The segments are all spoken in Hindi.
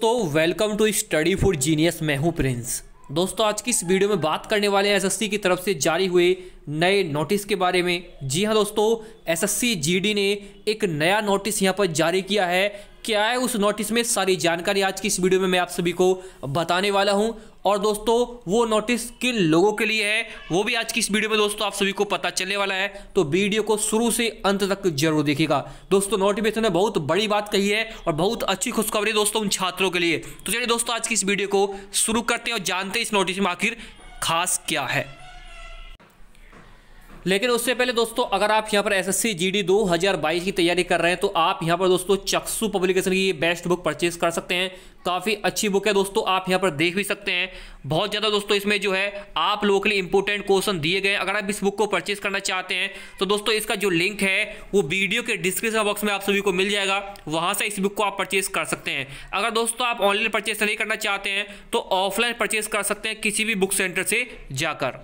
दोस्तों welcome to study for genius मैं हूं प्रिंस दोस्तों आज की इस वीडियो में बात करने वाले हैं एसएससी की तरफ से जारी हुए नए नोटिस के बारे में जी हां दोस्तों एसएससी जीडी ने एक नया नोटिस यहां पर जारी किया है क्या है उस नोटिस में सारी जानकारी आज की इस वीडियो में मैं आप सभी को बताने वाला हूं और दोस्तों वो नोटिस किन लोगों के लिए है वो भी आज की इस वीडियो में दोस्तों आप सभी को पता चलने वाला है तो वीडियो को शुरू से अंत तक जरूर देखिएगा दोस्तों नोटिफिकेशन ने बहुत बड़ी बात कही है और बहुत अच्छी खुशखबरी दोस्तों उन छात्रों के लिए तो चलिए दोस्तों आज की इस वीडियो को शुरू करते हैं और जानते हैं इस नोटिस में आखिर खास क्या है लेकिन उससे पहले दोस्तों अगर आप यहाँ पर एसएससी जीडी 2022 की तैयारी कर रहे हैं तो आप यहाँ पर दोस्तों चक्सू पब्लिकेशन की ये बेस्ट बुक परचेज कर सकते हैं काफ़ी अच्छी बुक है दोस्तों आप यहाँ पर देख भी सकते हैं बहुत ज़्यादा दोस्तों इसमें जो है आप लोगों के लिए इंपॉर्टेंट क्वेश्चन दिए गए अगर आप इस बुक को परचेज करना चाहते हैं तो दोस्तों इसका जो लिंक है वो वीडियो के डिस्क्रिप्शन बॉक्स में आप सभी को मिल जाएगा वहाँ से इस बुक को आप परचेज कर सकते हैं अगर दोस्तों आप ऑनलाइन परचेज नहीं करना चाहते हैं तो ऑफलाइन परचेज कर सकते हैं किसी भी बुक सेंटर से जाकर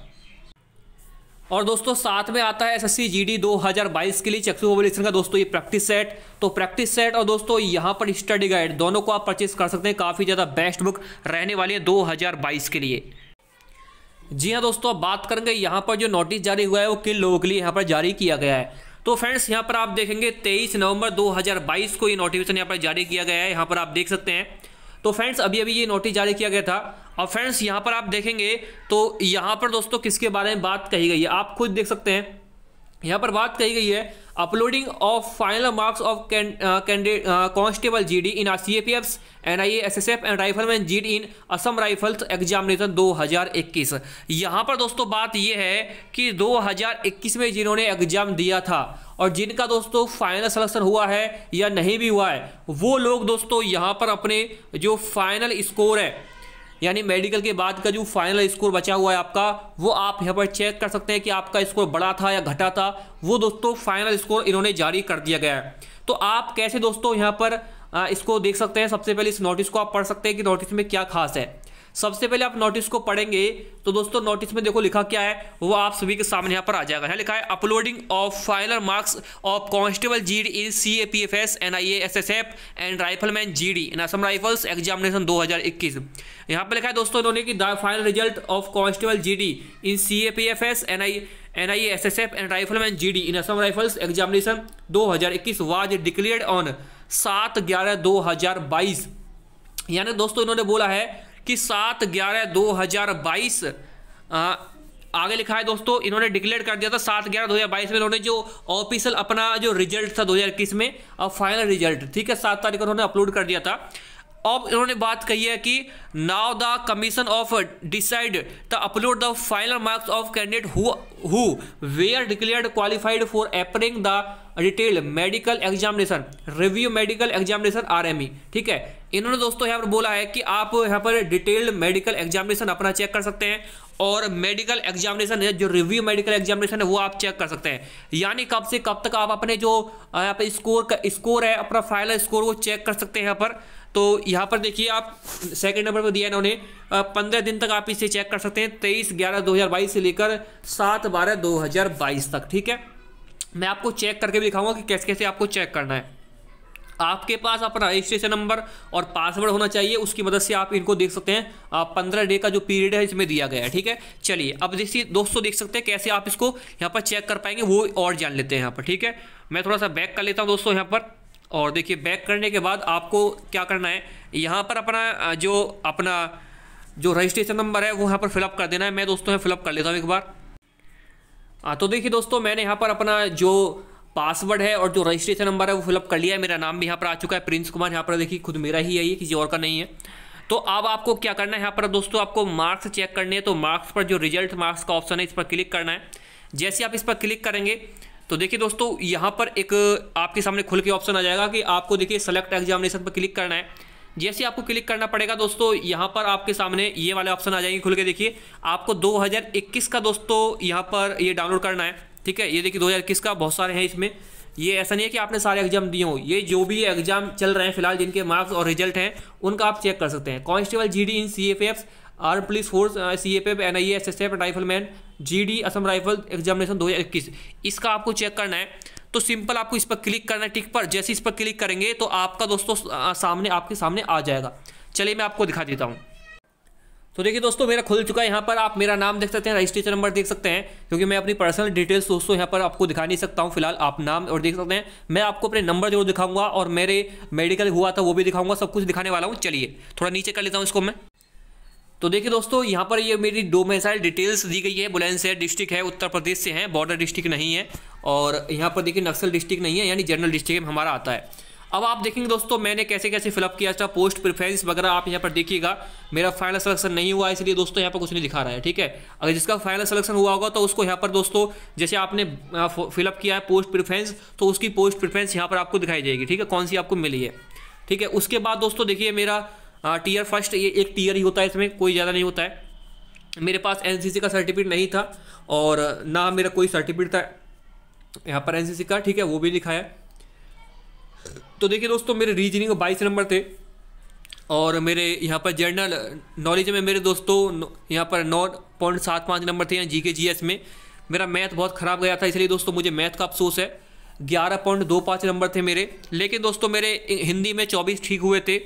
और दोस्तों साथ में आता है दो हज़ार बाईस के लिए चक्षु मोबिलेशन का दोस्तों ये प्रैक्टिस सेट तो प्रैक्टिस सेट और दोस्तों यहाँ पर स्टडी गाइड दोनों को आप परचेस कर सकते हैं काफ़ी ज़्यादा बेस्ट बुक रहने वाली है दो हजार बाईस के लिए जी हाँ दोस्तों अब बात करेंगे यहाँ पर जो नोटिस जारी हुआ है वो किन लोगों के लिए यहाँ पर जारी किया गया है तो फ्रेंड्स यहाँ पर आप देखेंगे तेईस नवंबर बाईस को ये नोटिफिकेशन यहाँ पर जारी किया गया है यहाँ पर आप देख सकते हैं तो फ्रेंड्स अभी अभी ये नोटिस जारी किया गया था और फ्रेंड्स यहाँ पर आप देखेंगे तो यहाँ पर दोस्तों किसके बारे में बात कही गई है आप खुद देख सकते हैं यहाँ पर बात कही गई है uploading of final marks of candidate constable G D in R C A P F N I S S F and rifleman G D in Assam Rifles examination 2021 यहाँ पर दोस्तों बात यह है कि 2021 में जिन्होंने एग्जाम दिया था और जिनका दोस्तों फाइनल सलेक्शन हुआ है या नहीं भी हुआ है वो लोग दोस्तों यहाँ पर अपने जो फाइनल स्कोर है यानी मेडिकल के बाद का जो फाइनल स्कोर बचा हुआ है आपका वो आप यहाँ पर चेक कर सकते हैं कि आपका स्कोर बड़ा था या घटा था वो दोस्तों फाइनल स्कोर इन्होंने जारी कर दिया गया है तो आप कैसे दोस्तों यहाँ पर इसको देख सकते हैं सबसे पहले इस नोटिस को आप पढ़ सकते हैं कि नोटिस में क्या खास है सबसे पहले आप नोटिस को पढ़ेंगे तो दोस्तों नोटिस में देखो लिखा क्या है वो आप सभी के सामने यहाँ पर आ जाएगा यहाँ लिखा है uploading of final marks of constable G D in C A P F S N I A S S F and rifleman G D in Assam Rifles examination दो हज़ार इक्कीस यहाँ पर लिखा है दोस्तों इन्होंने कि the final result of constable G D in C A P F S N I N I S S F and rifleman G D in Assam Rifles examination दो हज़ार इक्कीस वाज डिक्लेयर्ड ऑन सात ग्यारह दो हज़ार बाईस यानी दोस्तों इन्होंने बोला है कि सात ग्यारह दो हज़ार बाईस आगे लिखा है दोस्तों इन्होंने डिक्लेयर कर दिया था सात ग्यारह दो हज़ार बाईस में इन्होंने जो ऑफिशियल अपना जो रिजल्ट था दो हज़ार इक्कीस में और फाइनल रिजल्ट ठीक है सात तारीख को उन्होंने अपलोड कर दिया था अब इन्होंने बात कही है कि now the commission of decide the upload the final marks of candidate who were declared qualified for appearing the रिटेल medical examination review medical examination RME ठीक है इन्होंने दोस्तों यहाँ पर बोला है कि आप यहाँ पर डिटेल्ड मेडिकल एग्जामिनेशन अपना चेक कर सकते हैं और मेडिकल एग्जामिनेशन है जो रिव्यू मेडिकल एग्जामिनेशन है वो आप चेक कर सकते हैं यानी कब से कब तक आप अपने जो यहाँ पर स्कोर का स्कोर है अपना फाइनल स्कोर वो चेक कर सकते हैं यहाँ पर तो यहाँ पर देखिए आप सेकंड नंबर पर दिया इन्होंने पंद्रह दिन तक आप इसे चेक कर सकते हैं तेईस ग्यारह दो हज़ार बाईस से लेकर सात बारह दो हज़ार बाईस तक ठीक है मैं आपको चेक करके भी दिखाऊंगा कि कैसे कैसे आपको चेक करना है आपके पास अपना रजिस्ट्रेशन नंबर और पासवर्ड होना चाहिए उसकी मदद से आप इनको देख सकते हैं पंद्रह डे का जो पीरियड है इसमें दिया गया है ठीक है चलिए अब देखिए दोस्तों देख सकते हैं कैसे आप इसको यहाँ पर चेक कर पाएंगे वो और जान लेते हैं यहाँ पर ठीक है मैं थोड़ा सा बैक कर लेता हूँ दोस्तों यहाँ पर और देखिए बैक करने के बाद आपको क्या करना है यहाँ पर अपना जो अपना जो रजिस्ट्रेशन नंबर है वो यहाँ पर फिलअप कर देना है मैं दोस्तों यहाँ फिलअप कर लेता हूँ एक बार हाँ तो देखिए दोस्तों मैंने यहाँ पर अपना जो पासवर्ड है और जो रजिस्ट्रेशन नंबर है वो फिलअप कर लिया है मेरा नाम भी यहाँ पर आ चुका है प्रिंस कुमार यहाँ पर देखिए खुद मेरा ही है ये किसी और का नहीं है तो अब आपको क्या करना है यहाँ पर दोस्तों आपको मार्क्स चेक करने हैं तो मार्क्स पर जो रिजल्ट मार्क्स का ऑप्शन है इस पर क्लिक करना है जैसे आप इस पर क्लिक करेंगे तो देखिए दोस्तों यहाँ पर एक आपके सामने खुल के ऑप्शन आ जाएगा कि आपको देखिए सेलेक्ट एग्जामिनेशन पर क्लिक करना है जैसे आपको क्लिक करना पड़ेगा दोस्तों यहाँ पर आपके सामने ये वाले ऑप्शन आ जाएंगे खुल के देखिए आपको 2021 का दोस्तों यहाँ पर ये डाउनलोड करना है ठीक है ये देखिए दो का बहुत सारे हैं इसमें ये ऐसा नहीं है कि आपने सारे एग्जाम दिए हो ये जो भी एग्जाम चल रहे हैं फिलहाल जिनके मार्क्स और रिजल्ट हैं उनका आप चेक कर सकते हैं constable G D in C F F arm police force C F F N I S S F rifleman G D Assam Rifle examination 2021 इसका आपको चेक करना है तो सिंपल आपको इस पर क्लिक करना है टिक पर जैसे इस पर क्लिक करेंगे तो आपका दोस्तों uh, सामने आपके सामने आ जाएगा चलिए मैं आपको दिखा देता हूँ तो देखिए दोस्तों मेरा खुल चुका है यहाँ पर आप मेरा नाम देख सकते हैं रजिस्ट्रेशन नंबर देख सकते हैं क्योंकि मैं अपनी पर्सनल डिटेल्स दोस्तों यहाँ पर आपको दिखा नहीं सकता हूँ फिलहाल आप नाम और देख सकते हैं मैं आपको अपने नंबर जरूर दिखाऊंगा और मेरे मेडिकल हुआ था वो भी दिखाऊंगा सब कुछ दिखाने वाला हूँ चलिए थोड़ा नीचे कर लेता हूँ इसको मैं तो देखिए दोस्तों यहाँ पर ये मेरी डोमेसाइल डिटेल्स दी गई है बुलंदशहर डिस्ट्रिक्ट है उत्तर प्रदेश से है बॉर्डर डिस्ट्रिक्ट नहीं है और यहाँ पर देखिए नक्सल डिस्ट्रिक्ट नहीं है यानी जनरल डिस्ट्रिक्ट में हमारा आता है अब आप देखेंगे दोस्तों मैंने कैसे कैसे फिलअप किया था पोस्ट प्रिफ्रेंस वगैरह आप यहाँ पर देखिएगा मेरा फाइनल सिलेक्शन नहीं हुआ इसलिए दोस्तों यहाँ पर कुछ नहीं दिखा रहा है ठीक है अगर जिसका फाइनल सिलेक्शन हुआ होगा तो उसको यहाँ पर दोस्तों जैसे आपने फिलअप किया है पोस्ट प्रिफ्रेंस तो उसकी पोस्ट प्रिफ्रेंस यहाँ पर आपको दिखाई जाएगी ठीक है कौन सी आपको मिली है ठीक है उसके बाद दोस्तों देखिए मेरा टीयर फर्स्ट ये एक टीयर ही होता है इसमें कोई ज़्यादा नहीं होता है मेरे पास एन का सर्टिफिकेट नहीं था और ना मेरा कोई सर्टिफिकेट था यहाँ पर एन का ठीक है वो भी लिखा है तो देखिए दोस्तों मेरे रीजनिंग बाईस नंबर थे और मेरे यहाँ पर जर्नल नॉलेज में मेरे दोस्तों यहाँ पर नौ पॉइंट सात पाँच नंबर थे यहाँ जी के जी एस में मेरा मैथ बहुत ख़राब गया था इसलिए दोस्तों मुझे मैथ का अफसोस है ग्यारह पॉइंट दो पाँच नंबर थे मेरे लेकिन दोस्तों मेरे हिंदी में चौबीस ठीक हुए थे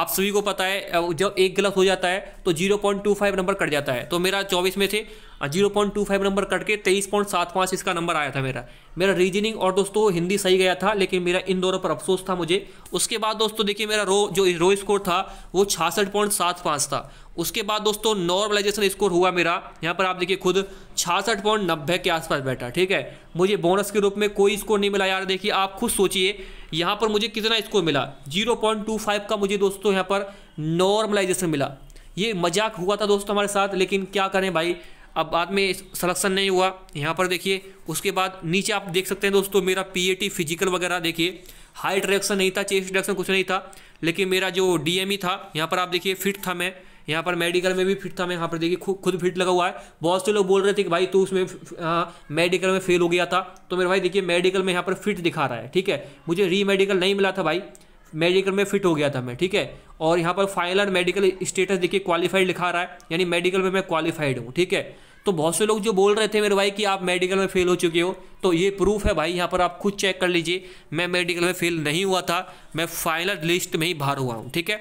आप सभी को पता है जब एक गलत हो जाता है तो zero point two five number cut जाता है तो मेरा चौबीस में थे zero point two five number cut के तेईस पॉइंट सात पाँच इसका नंबर आया था मेरा मेरा रीजनिंग और दोस्तों हिंदी सही गया था लेकिन मेरा इन दोनों पर अफसोस था मुझे उसके बाद दोस्तों देखिए मेरा रो जो रो स्कोर था वो छासठ पॉइंट सात पाँच था उसके बाद दोस्तों नॉर्मलाइजेशन स्कोर हुआ मेरा यहाँ पर आप देखिए खुद छासठ पॉइंट नब्बे के आसपास बैठा ठीक है मुझे बोनस के रूप में कोई स्कोर नहीं मिला यार देखिए आप खुद सोचिए यहाँ पर मुझे कितना स्कोर मिला जीरो पॉइंट टू फाइव का मुझे दोस्तों यहाँ पर नॉर्मलाइजेशन मिला ये मजाक हुआ था दोस्तों हमारे साथ लेकिन क्या करें भाई अब बाद में सलेक्शन नहीं हुआ यहाँ पर देखिए उसके बाद नीचे आप देख सकते हैं दोस्तों मेरा पी फिजिकल वगैरह देखिए हाइट रिएक्शन नहीं था चेस्ट रिएक्शन कुछ नहीं था लेकिन मेरा जो डी e था यहाँ पर आप देखिए फिट था मैं यहाँ पर मेडिकल में भी फिट था मैं यहाँ पर देखिए खुद फिट लगा हुआ है बहुत से लोग बोल रहे थे कि भाई तू उसमें मेडिकल में फेल हो गया था तो मेरे भाई देखिए मेडिकल में यहाँ पर फिट दिखा रहा है ठीक है मुझे री मेडिकल नहीं मिला था भाई मेडिकल में फिट हो गया था मैं ठीक है और यहाँ पर फाइनल मेडिकल स्टेटस देखिए क्वालिफाइड लिखा रहा है यानी मेडिकल में मैं क्वालिफाइड हूँ ठीक है तो बहुत से लोग जो बोल रहे थे मेरे भाई कि आप मेडिकल में फेल हो चुके हो तो ये प्रूफ है भाई यहाँ पर आप खुद चेक कर लीजिए मैं मेडिकल में फेल नहीं हुआ था मैं फाइनल लिस्ट में ही बाहर हुआ हूँ ठीक है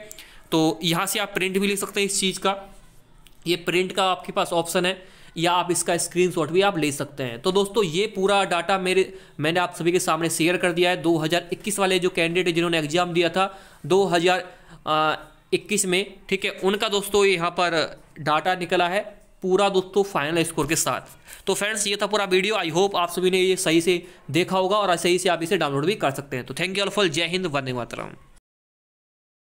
तो यहाँ से आप प्रिंट भी ले सकते हैं इस चीज़ का ये प्रिंट का आपके पास ऑप्शन है या आप इसका स्क्रीनशॉट भी आप ले सकते हैं तो दोस्तों ये पूरा डाटा मेरे मैंने आप सभी के सामने शेयर कर दिया है 2021 वाले जो कैंडिडेट जिन्होंने एग्जाम दिया था 2021 में ठीक है उनका दोस्तों यहाँ पर डाटा निकला है पूरा दोस्तों फाइनल स्कोर के साथ तो फ्रेंड्स ये था पूरा वीडियो आई होप आप सभी ने ये सही से देखा होगा और सही से आप इसे डाउनलोड भी कर सकते हैं तो थैंक यू ऑल फॉर जय हिंद वंदे मातरम